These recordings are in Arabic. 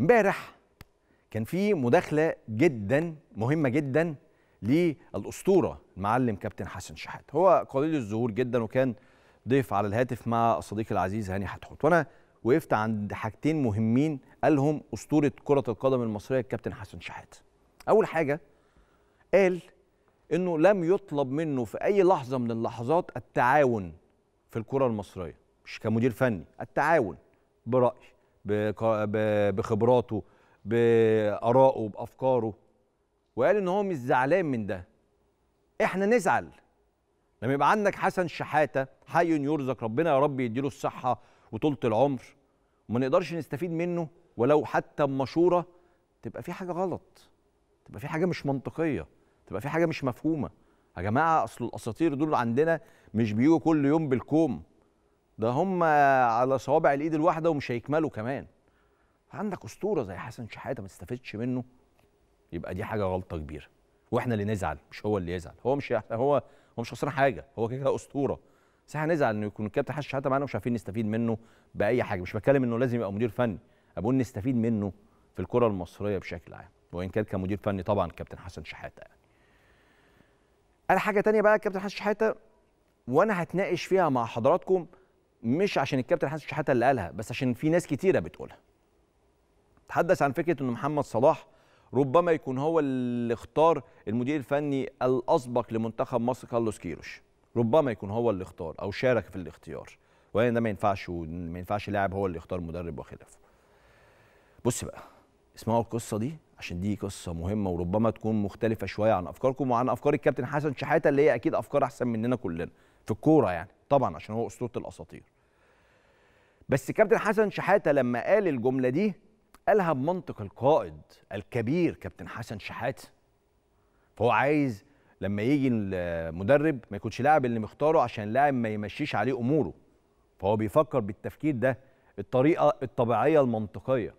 امبارح كان في مداخله جدا مهمه جدا للاسطوره المعلم كابتن حسن شحات هو قليل الظهور جدا وكان ضيف على الهاتف مع صديقي العزيز هاني حتحوت وانا وقفت عند حاجتين مهمين قالهم اسطوره كره القدم المصريه الكابتن حسن شحات اول حاجه قال انه لم يطلب منه في اي لحظه من اللحظات التعاون في الكره المصريه مش كمدير فني التعاون برايي بخبراته بارائه بافكاره وقال ان هو مش زعلان من ده احنا نزعل لما يبقى عندك حسن شحاته حي يرزق ربنا يا رب يديله الصحه وطولة العمر وما نقدرش نستفيد منه ولو حتى بمشورة تبقى في حاجة غلط تبقى في حاجة مش منطقية تبقى في حاجة مش مفهومة يا جماعة أصل الأساطير دول عندنا مش بيجوا كل يوم بالكوم ده هم على صوابع الايد الواحده ومش هيكملوا كمان عندك اسطوره زي حسن شحاته ما تستفدش منه يبقى دي حاجه غلطه كبيره واحنا اللي نزعل مش هو اللي يزعل هو مش هو هو مش خسران حاجه هو كده اسطوره بس احنا نزعل انه يكون الكابتن حسن شحاته معانا ومش عارفين نستفيد منه باي حاجه مش بتكلم انه لازم يبقى مدير فني ابقول بقول نستفيد منه في الكره المصريه بشكل عام وان كان كمدير فني طبعا الكابتن حسن شحاته يعني انا حاجه تانية بقى الكابتن حسن شحاته وانا هتناقش فيها مع حضراتكم مش عشان الكابتن حسن شحاته اللي قالها بس عشان في ناس كتيره بتقولها تحدث عن فكره ان محمد صلاح ربما يكون هو اللي اختار المدير الفني الاسبق لمنتخب مصر كارلوس كيروش ربما يكون هو اللي اختار او شارك في الاختيار وان ده ما ينفعش وما ينفعش لاعب هو اللي يختار مدرب وخلافه بص بقى اسمعوا القصه دي عشان دي قصه مهمه وربما تكون مختلفه شويه عن افكاركم وعن افكار الكابتن حسن شحاته اللي هي اكيد افكار احسن مننا كلنا في الكوره يعني طبعا عشان هو اسطوره الاساطير بس كابتن حسن شحاته لما قال الجمله دي قالها بمنطق القائد الكبير كابتن حسن شحاته فهو عايز لما يجي المدرب ما يكونش لاعب اللي مختاره عشان اللاعب ما يمشيش عليه اموره فهو بيفكر بالتفكير ده الطريقه الطبيعيه المنطقيه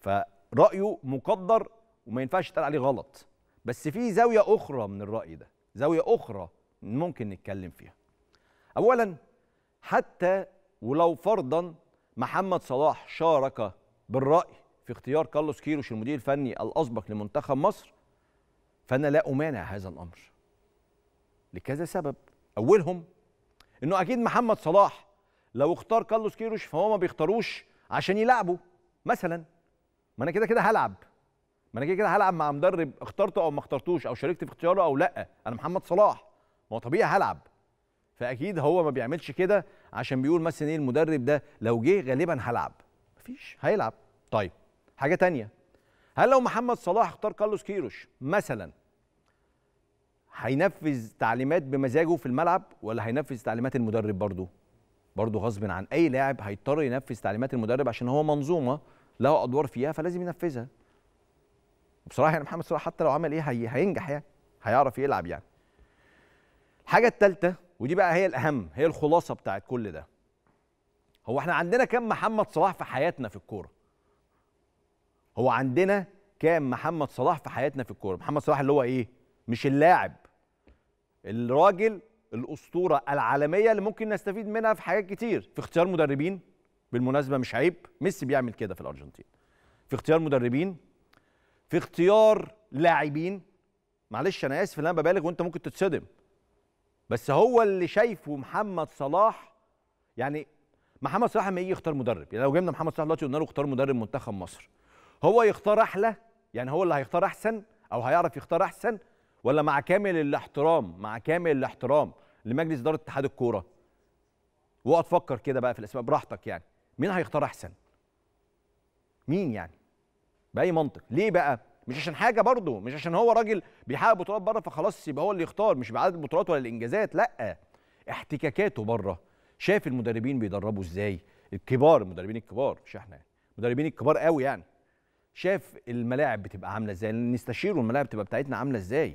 فرايه مقدر وما ينفعش يتقال عليه غلط بس في زاويه اخرى من الراي ده زاويه اخرى ممكن نتكلم فيها اولا حتى ولو فرضا محمد صلاح شارك بالراي في اختيار كارلوس كيروش المدير الفني الاسبق لمنتخب مصر فانا لا امانع هذا الامر لكذا سبب اولهم انه اكيد محمد صلاح لو اختار كارلوس كيروش فهو ما بيختاروش عشان يلعبه مثلا ما انا كده كده هلعب ما انا كده كده هلعب مع مدرب اخترته او ما اخترتوش او شاركت في اختياره او لا انا محمد صلاح ما هو طبيعي هلعب فاكيد هو ما بيعملش كده عشان بيقول مثلا ايه المدرب ده لو جه غالبا هلعب مفيش هيلعب طيب حاجه تانية هل لو محمد صلاح اختار كارلوس كيروش مثلا هينفذ تعليمات بمزاجه في الملعب ولا هينفذ تعليمات المدرب برضه برضه غصب عن اي لاعب هيضطر ينفذ تعليمات المدرب عشان هو منظومه له ادوار فيها فلازم ينفذها بصراحه يعني محمد صلاح حتى لو عمل ايه هينجح يعني هيعرف يلعب يعني الحاجه الثالثه ودي بقى هي الاهم هي الخلاصه بتاعت كل ده هو احنا عندنا كام محمد صلاح في حياتنا في الكوره هو عندنا كام محمد صلاح في حياتنا في الكوره محمد صلاح اللي هو ايه مش اللاعب الراجل الاسطوره العالميه اللي ممكن نستفيد منها في حاجات كتير في اختيار مدربين بالمناسبه مش عيب ميسي بيعمل كده في الارجنتين في اختيار مدربين في اختيار لاعبين معلش انا اسف ان انا ببالغ وانت ممكن تتصدم بس هو اللي شايفه محمد صلاح يعني محمد صلاح لما يجي يختار مدرب يعني لو جبنا محمد صلاح دلوقتي قلنا له اختار مدرب منتخب مصر هو يختار احلى يعني هو اللي هيختار احسن او هيعرف يختار احسن ولا مع كامل الاحترام مع كامل الاحترام لمجلس اداره اتحاد الكوره واقعد فكر كده بقى في الاسماء براحتك يعني مين هيختار احسن مين يعني باي منطق ليه بقى مش عشان حاجه برضه مش عشان هو راجل بيحقق بطولات بره فخلاص يبقى هو اللي يختار مش بعدد البطولات ولا الانجازات لا احتكاكاته بره شاف المدربين بيدربوا ازاي الكبار المدربين الكبار مش احنا المدربين الكبار قوي يعني شاف الملاعب بتبقى عامله ازاي نستشيره الملاعب بتبقى بتاعتنا عامله ازاي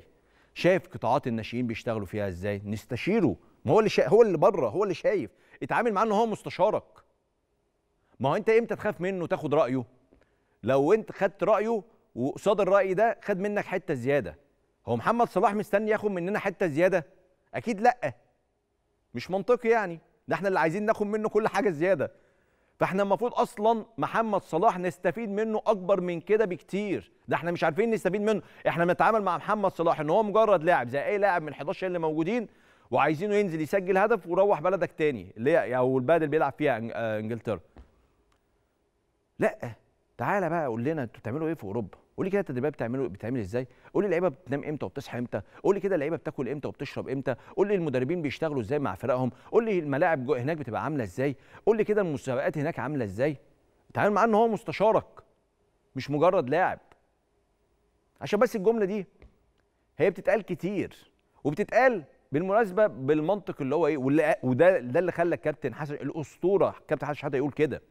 شاف قطاعات الناشئين بيشتغلوا فيها ازاي نستشيره ما هو اللي شا... هو اللي بره هو اللي شايف اتعامل معاه ان هو مستشارك ما هو انت امتى تخاف منه تاخد رايه لو انت خدت رايه وقصاد الراي ده خد منك حته زياده هو محمد صلاح مستني ياخد مننا حته زياده اكيد لا مش منطقي يعني ده احنا اللي عايزين ناخد منه كل حاجه زياده فاحنا المفروض اصلا محمد صلاح نستفيد منه اكبر من كده بكتير ده احنا مش عارفين نستفيد منه احنا بنتعامل مع محمد صلاح ان هو مجرد لاعب زي اي لاعب من 11 اللي موجودين وعايزينه ينزل يسجل هدف وروح بلدك تاني اللي هي او البلد اللي بيلعب فيها آه، انجلترا لا تعالى بقى قول لنا انتوا بتعملوا ايه في اوروبا قول لي كده التدريبات بتعملوا بتعمل ازاي قول لي اللعيبه بتنام امتى وبتصحى امتى قول لي كده اللعيبه بتاكل امتى وبتشرب امتى قول لي المدربين بيشتغلوا ازاي مع فرقهم قول لي الملاعب هناك بتبقى عامله ازاي قول لي كده المسابقات هناك عامله ازاي تعامل معاه ان هو مستشارك مش مجرد لاعب عشان بس الجمله دي هي بتتقال كتير وبتتقال بالمناسبه بالمنطق اللي هو ايه وده ده اللي خلى الكابتن حسن الاسطوره كابتن حسن شحاته يقول كده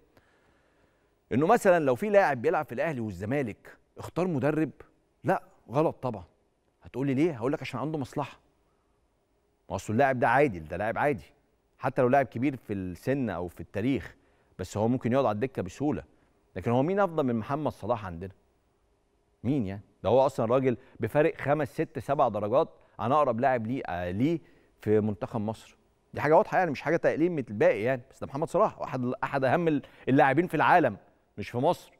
انه مثلا لو في لاعب بيلعب في الاهلي والزمالك اختار مدرب لا غلط طبعا هتقول لي ليه هقول لك عشان عنده مصلحه ما اصل اللاعب ده عادي ده لاعب عادي حتى لو لاعب كبير في السن او في التاريخ بس هو ممكن يقعد على الدكه بسهوله لكن هو مين افضل من محمد صلاح عندنا مين يعني ده هو اصلا راجل بفارق خمس ست سبع درجات عن اقرب لاعب ليه آه، ليه في منتخب مصر دي حاجه واضحه يعني مش حاجه تقليل من الباقي يعني بس ده محمد صلاح احد احد اهم اللاعبين في العالم مش في مصر